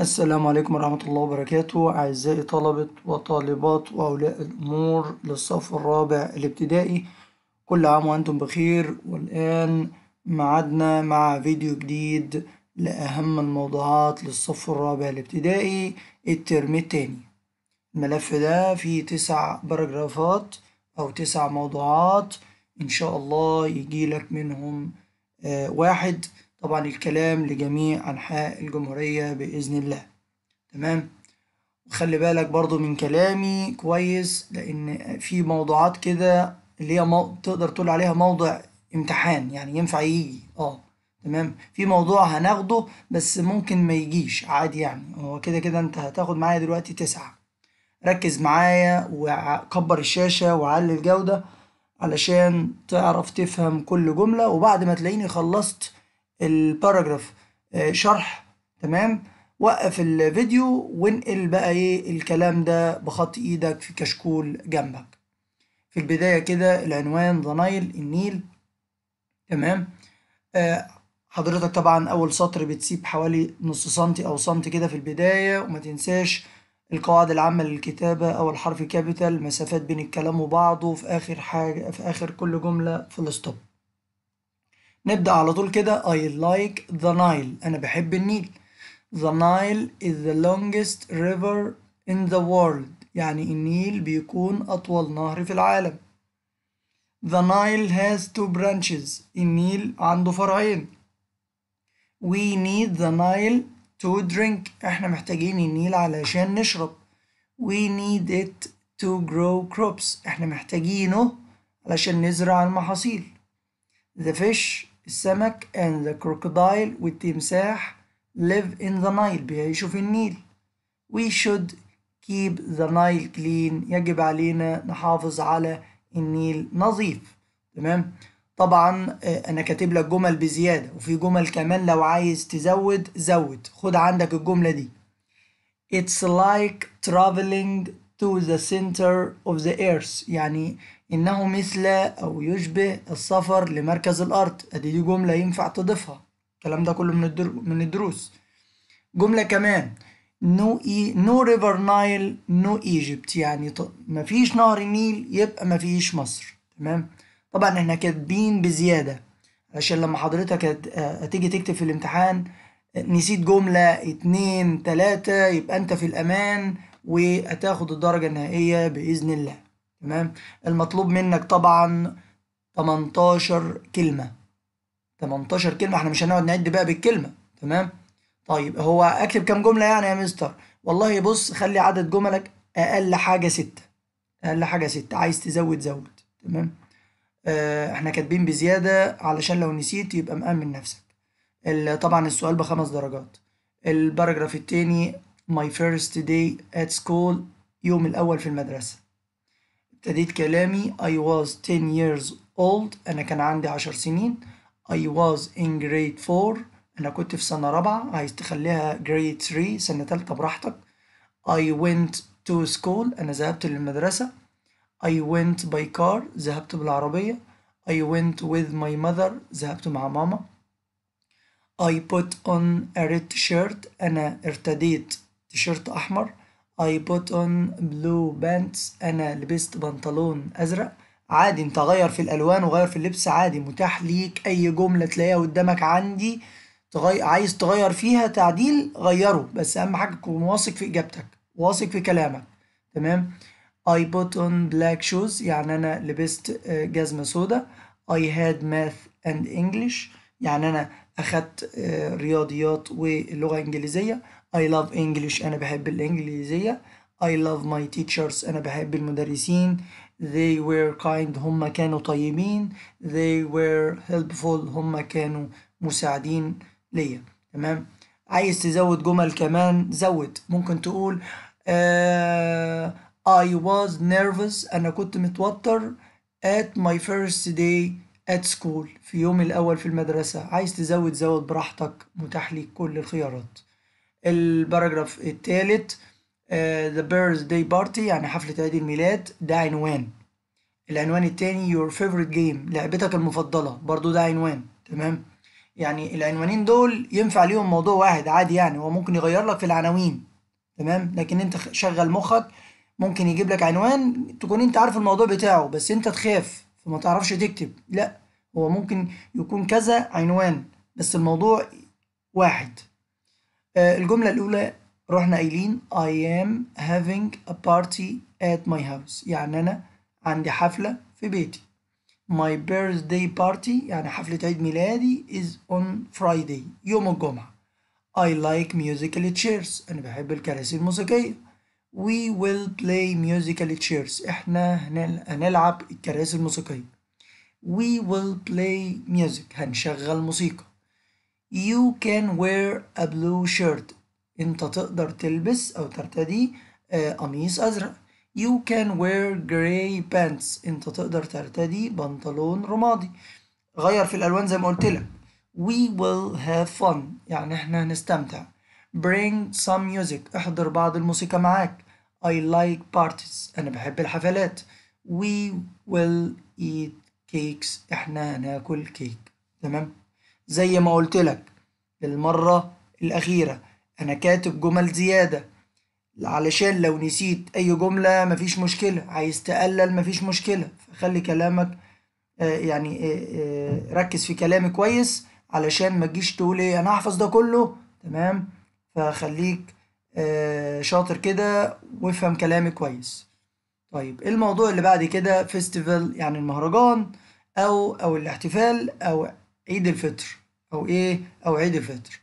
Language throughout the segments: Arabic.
السلام عليكم ورحمة الله وبركاته أعزائي طلبة وطالبات وأولياء الأمور للصف الرابع الابتدائي كل عام وأنتم بخير والآن معادنا مع فيديو جديد لأهم الموضوعات للصف الرابع الابتدائي الترم التاني الملف ده فيه تسع باراجرافات أو تسع موضوعات إن شاء الله يجيلك منهم آه، واحد طبعا الكلام لجميع أنحاء الجمهورية بإذن الله تمام وخلي بالك برضو من كلامي كويس لأن في موضوعات كده اللي هي مو... تقدر تقول عليها موضع امتحان يعني ينفع يجي اه تمام في موضوع هناخده بس ممكن ما يجيش عادي يعني هو كده كده انت هتاخد معايا دلوقتي تسعة ركز معايا وكبر الشاشة وعلي الجودة علشان تعرف تفهم كل جملة وبعد ما تلاقيني خلصت الباراجراف آه، شرح تمام وقف الفيديو وانقل بقى ايه الكلام ده بخط ايدك في كشكول جنبك في البداية كده العنوان ضنايل النيل تمام آه، حضرتك طبعا اول سطر بتسيب حوالي نص سنتي او سنتي كده في البداية وما تنساش القواعد العامة للكتابة أول حرف كابيتال مسافات بين الكلام وبعضه في آخر حاجة في آخر كل جملة في الستوب نبدأ على طول كده I like the Nile أنا بحب النيل The Nile is the longest river in the world يعني النيل بيكون أطول نهر في العالم The Nile has two branches النيل عنده فرعين We need the Nile to drink احنا محتاجين النيل علشان نشرب We need it to grow crops احنا محتاجينه علشان نزرع المحاصيل The fish السمك and the crocodile والتمساح live in the Nile بيعيشوا في النيل we should keep the Nile clean يجب علينا نحافظ على النيل نظيف تمام طبعا آه، انا كاتب لك جمل بزياده وفي جمل كمان لو عايز تزود زود خد عندك الجمله دي It's like traveling to the center of the earth يعني إنه مثل أو يشبه السفر لمركز الأرض أدي دي جملة ينفع تضيفها الكلام ده كله من من الدروس جملة كمان نو إي نو ريفر نايل نو إيجيبت يعني مفيش نهر النيل يبقى مفيش مصر تمام طبعا احنا كاتبين بزيادة عشان لما حضرتك هتيجي تكتب في الامتحان نسيت جملة اتنين تلاتة يبقى انت في الأمان وهتاخد الدرجة النهائية بإذن الله تمام المطلوب منك طبعا 18 كلمة 18 كلمة احنا مش هنقعد نعد بقى بالكلمة تمام طيب هو اكتب كام جملة يعني يا مستر والله بص خلي عدد جملك اقل حاجة ستة اقل حاجة ستة عايز تزود زود تمام آه، احنا كاتبين بزيادة علشان لو نسيت يبقى مأمن نفسك طبعا السؤال بخمس درجات الباراجراف الثاني my first day at school يوم الأول في المدرسة ابتديت كلامي I was 10 years old أنا كان عندي 10 سنين I was in grade 4 أنا كنت في سنة رابعة عايز تخليها grade 3 سنة تالتة براحتك I went to school أنا ذهبت للمدرسة I went by car ذهبت بالعربية I went with my mother ذهبت مع ماما I put on a red shirt أنا ارتديت تيشيرت أحمر I put on blue pants أنا لبست بنطلون أزرق عادي أنت غير في الألوان وغير في اللبس عادي متاح ليك أي جملة تلاقيها قدامك عندي تغير عايز تغير فيها تعديل غيره بس أهم حاجة تكون واثق في إجابتك واثق في كلامك تمام I put on black shoes يعني أنا لبست آه، جزمة سودا I had math and English يعني أنا أخدت آه، رياضيات واللغة الإنجليزية I love English أنا بحب الإنجليزية I love my teachers أنا بحب المدرسين they were kind هم كانوا طيبين they were helpful هم كانوا مساعدين ليا تمام عايز تزود جمل كمان زود ممكن تقول uh, I was nervous أنا كنت متوتر at my first day at school في يومي الأول في المدرسة عايز تزود زود براحتك متاح ليك كل الخيارات الباراجراف الثالث ذا بيرث داي بارتي يعني حفلة عيد الميلاد ده عنوان العنوان التاني يور favorite جيم لعبتك المفضلة برضو ده عنوان تمام يعني العنوانين دول ينفع ليهم موضوع واحد عادي يعني هو ممكن يغير لك في العناوين تمام لكن انت شغل مخك ممكن يجيب لك عنوان تكون انت عارف الموضوع بتاعه بس انت تخاف فما تعرفش تكتب لا هو ممكن يكون كذا عنوان بس الموضوع واحد آه، الجملة الأولى رحنا قايلين I am having a party at my house يعني أنا عندي حفلة في بيتي My birthday party يعني حفلة عيد ميلادي is on Friday يوم الجمعة I like musical chairs أنا بحب الكراسي الموسيقية We will play musical chairs إحنا هنلعب الكراسي الموسيقية We will play music هنشغل موسيقى you can wear a blue shirt انت تقدر تلبس او ترتدي قميص ازرق you can wear gray pants انت تقدر ترتدي بنطلون رمادي غير في الالوان زي ما قلت لك we will have fun يعني احنا هنستمتع bring some music احضر بعض الموسيقى معاك I like parties انا بحب الحفلات we will eat cakes احنا هناكل كيك تمام زي ما قلت لك للمرة الأخيرة أنا كاتب جمل زيادة علشان لو نسيت أي جملة مفيش مشكلة عايز تقلل مفيش مشكلة فخلي كلامك آه، يعني آه، آه، ركز في كلامي كويس علشان ما تجيش تقول ايه انا احفظ ده كله تمام فخليك شاطر كده وافهم كلامي كويس طيب إيه الموضوع اللي بعد كده فيستيفال يعني المهرجان او او الاحتفال او عيد الفطر او ايه او عيد الفطر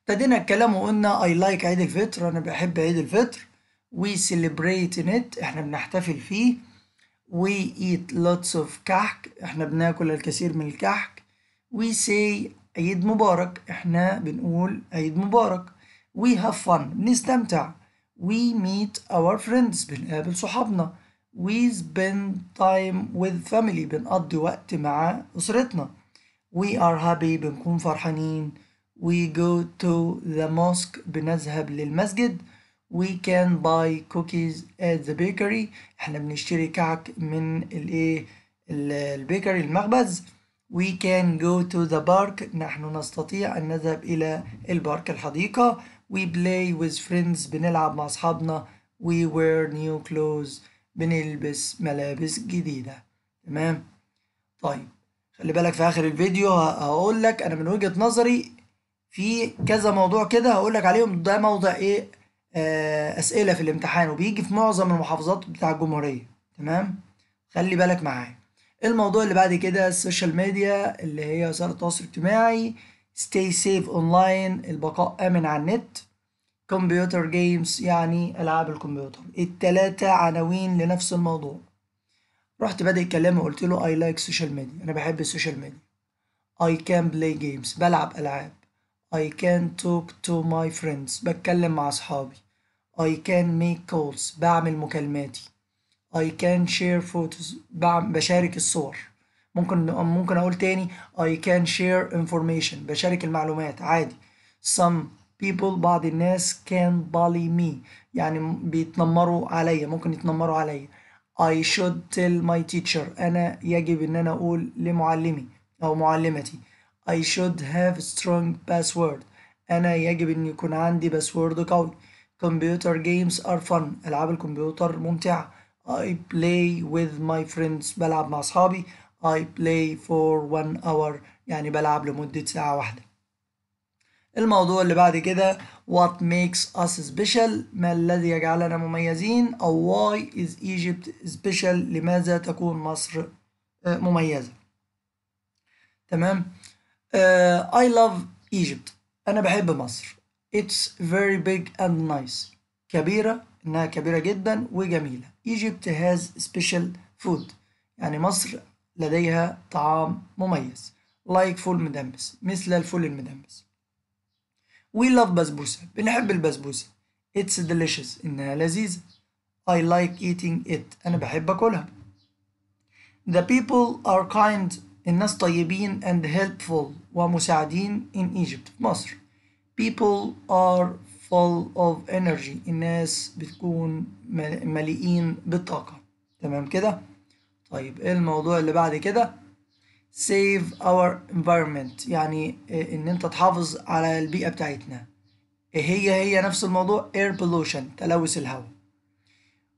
ابتدينا الكلام وقلنا اي لايك like عيد الفطر انا بحب عيد الفطر وي سيلبريت ات احنا بنحتفل فيه وي ايت لوتس اوف كحك احنا بناكل الكثير من الكحك وي سي عيد مبارك احنا بنقول عيد مبارك وي هاف فن بنستمتع وي ميت اور فريندز بنقابل صحابنا وي spend time with family بنقضي وقت مع أسرتنا we are happy بنكون فرحانين we go to the mosque بنذهب للمسجد we can buy cookies at the bakery احنا بنشتري كعك من الايه البيكري المخبز we can go to the park نحن نستطيع ان نذهب الى البارك الحديقه we play with friends بنلعب مع اصحابنا we wear new clothes بنلبس ملابس جديده تمام طيب خلي بالك في اخر الفيديو هقول لك انا من وجهة نظري في كذا موضوع كده هقول لك عليهم ده موضع ايه آه، اسئلة في الامتحان وبيجي في معظم المحافظات بتاع الجمهورية تمام خلي بالك معايا الموضوع اللي بعد كده السوشيال ميديا اللي هي وسائل التواصل الاجتماعي stay سيف اونلاين البقاء آمن على النت كمبيوتر جيمز يعني ألعاب الكمبيوتر التلاتة عناوين لنفس الموضوع رحت بادئ كلامي وقلت له اي لايك سوشيال ميديا انا بحب السوشيال ميديا اي كان بلاي جيمز بلعب العاب اي كان توك تو ماي فريندز بتكلم مع أصحابي اي كان ميك كولز بعمل مكالماتي اي كان شير فوتوز بشارك الصور ممكن ممكن أقول تاني اي كان شير انفورميشن بشارك المعلومات عادي some people بعض الناس can bully me يعني بيتنمروا عليا ممكن يتنمروا عليا I should tell my teacher أنا يجب إن أنا أقول لمعلمي أو معلمتي I should have strong password أنا يجب إن يكون عندي password قوي Computer games are fun ألعاب الكمبيوتر ممتعة I play with my friends بلعب مع أصحابي I play for one hour يعني بلعب لمدة ساعة واحدة الموضوع اللي بعد كده what makes us special ما الذي يجعلنا مميزين أو why is Egypt special لماذا تكون مصر آه، مميزة تمام uh, I love Egypt أنا بحب مصر It's very big and nice كبيرة إنها كبيرة جدا وجميلة Egypt has special food يعني مصر لديها طعام مميز like فول مدمس مثل الفول المدمس وي لاف بسبوسة بنحب البسبوسة اتس delicious إنها لذيذة I like eating it أنا بحب أكلها The people are kind الناس طيبين and helpful ومساعدين in Egypt مصر People are full of energy الناس بتكون مليئين بالطاقة تمام كده؟ طيب ايه الموضوع اللي بعد كده؟ save our environment يعني ان انت تحافظ على البيئة بتاعتنا هي هي نفس الموضوع air pollution تلوث الهواء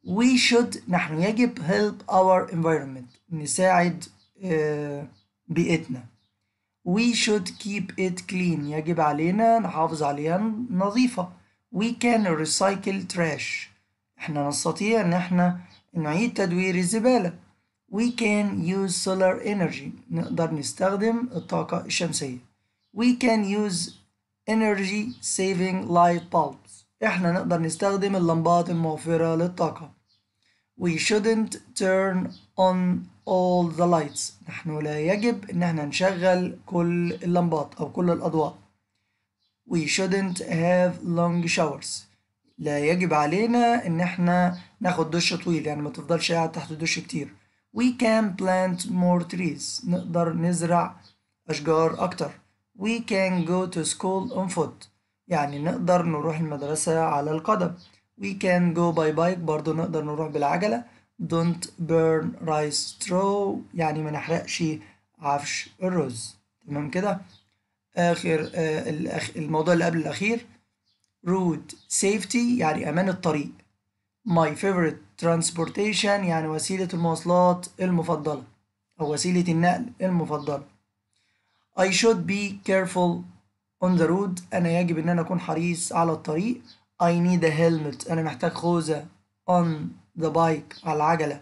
we should نحن يجب help our environment نساعد آه، بيئتنا we should keep it clean يجب علينا نحافظ عليها نظيفة we can recycle trash احنا نستطيع ان احنا نعيد تدوير الزبالة We can use solar energy نقدر نستخدم الطاقة الشمسية We can use energy saving light bulbs احنا نقدر نستخدم اللمبات الموفرة للطاقة We shouldn't turn on all the lights نحن لا يجب ان احنا نشغل كل اللمبات او كل الاضواء We shouldn't have long showers لا يجب علينا ان احنا ناخد دش طويل يعني ما تفضلش قاعد تحت الدش كتير We can plant more trees. نقدر نزرع أشجار أكتر. We can go to school on foot. يعني نقدر نروح المدرسة على القدم. We can go by bike برضو نقدر نروح بالعجلة. Don't burn rice straw يعني ما نحرقش عفش الرز. تمام كده؟ آخر آه الموضوع اللي قبل الأخير. road safety يعني أمان الطريق. my favorite transportation يعني وسيلة المواصلات المفضلة أو وسيلة النقل المفضلة I should be careful on the road أنا يجب أن أنا أكون حريص على الطريق I need a helmet أنا محتاج خوذة on the bike على العجلة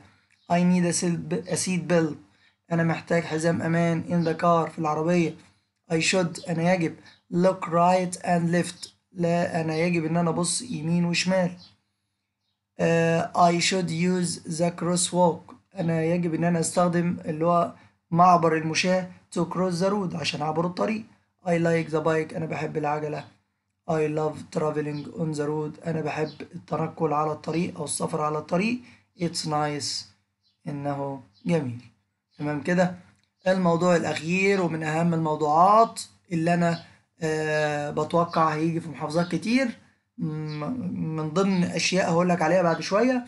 I need a seat belt أنا محتاج حزام أمان in the car في العربية I should أنا يجب look right and left لا أنا يجب أن أنا أبص يمين وشمال آه، I should use the crosswalk أنا يجب إن أنا أستخدم اللي هو معبر المشاة to cross the road عشان أعبر الطريق I like the bike أنا بحب العجلة I love traveling on the road أنا بحب التنقل على الطريق أو السفر على الطريق It's nice إنه جميل تمام كده الموضوع الأخير ومن أهم الموضوعات اللي أنا أه بتوقع هيجي في محافظات كتير من ضمن اشياء هقول لك عليها بعد شويه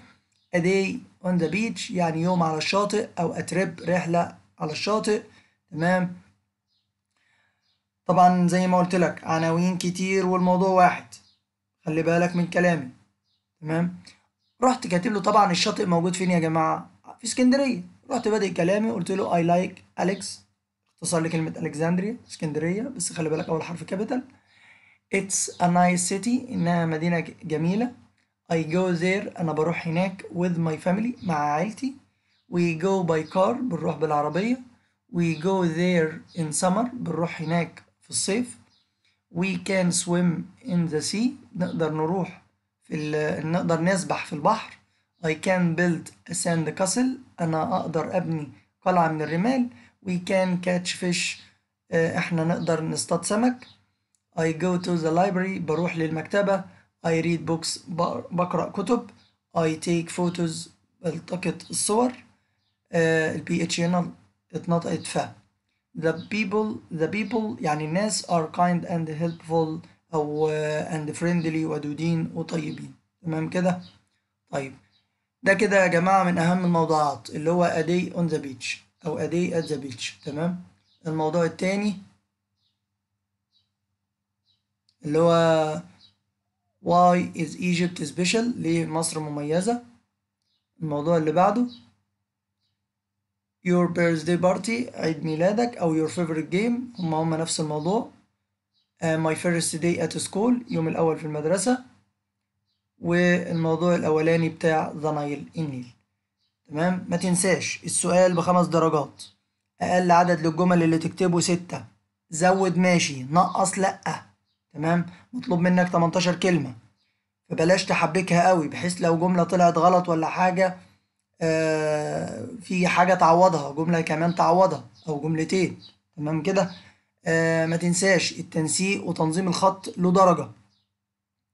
a day on the beach يعني يوم على الشاطئ او a trip رحله على الشاطئ تمام طبعا زي ما قلت لك عناوين كتير والموضوع واحد خلي بالك من كلامي تمام رحت كاتب له طبعا الشاطئ موجود فين يا جماعه في اسكندريه رحت بادئ كلامي قلت له اي لايك اليكس اختصار لكلمه الكسندريه اسكندريه بس خلي بالك اول حرف كابيتال It's a nice city إنها مدينة جميلة I go there أنا بروح هناك with my family مع عائلتي We go by car بنروح بالعربية We go there in summer بنروح هناك في الصيف We can swim in the sea نقدر نروح في نقدر نسبح في البحر I can build a sand castle أنا أقدر أبني قلعة من الرمال We can catch fish آه، إحنا نقدر نصطاد سمك I go to the library بروح للمكتبة I read books بقرأ كتب I take photos التقط الصور آه، ال uh, PH هنا اتنطقت ف The people the people يعني الناس are kind and helpful أو uh, and friendly ودودين وطيبين تمام كده؟ طيب ده كده يا جماعة من أهم الموضوعات اللي هو a day on the beach أو a day at the beach تمام؟ الموضوع التاني اللي هو why is Egypt special ليه مصر مميزة الموضوع اللي بعده your birthday party عيد ميلادك أو your favorite game هما هما نفس الموضوع uh, my first day at school يوم الأول في المدرسة والموضوع الأولاني بتاع the Nile النيل تمام ما تنساش السؤال بخمس درجات أقل عدد للجمل اللي تكتبه ستة زود ماشي نقص لأ تمام مطلوب منك 18 كلمة فبلاش تحبكها قوي بحيث لو جملة طلعت غلط ولا حاجة آه، في حاجة تعوضها جملة كمان تعوضها أو جملتين تمام كده آه، ما تنساش التنسيق وتنظيم الخط له درجة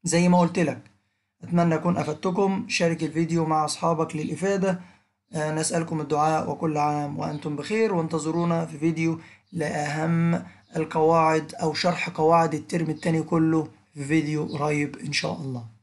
زي ما قلت لك أتمنى أكون أفدتكم شارك الفيديو مع أصحابك للإفادة آه، نسألكم الدعاء وكل عام وأنتم بخير وانتظرونا في فيديو لأهم القواعد أو شرح قواعد الترم التاني كله في فيديو قريب إن شاء الله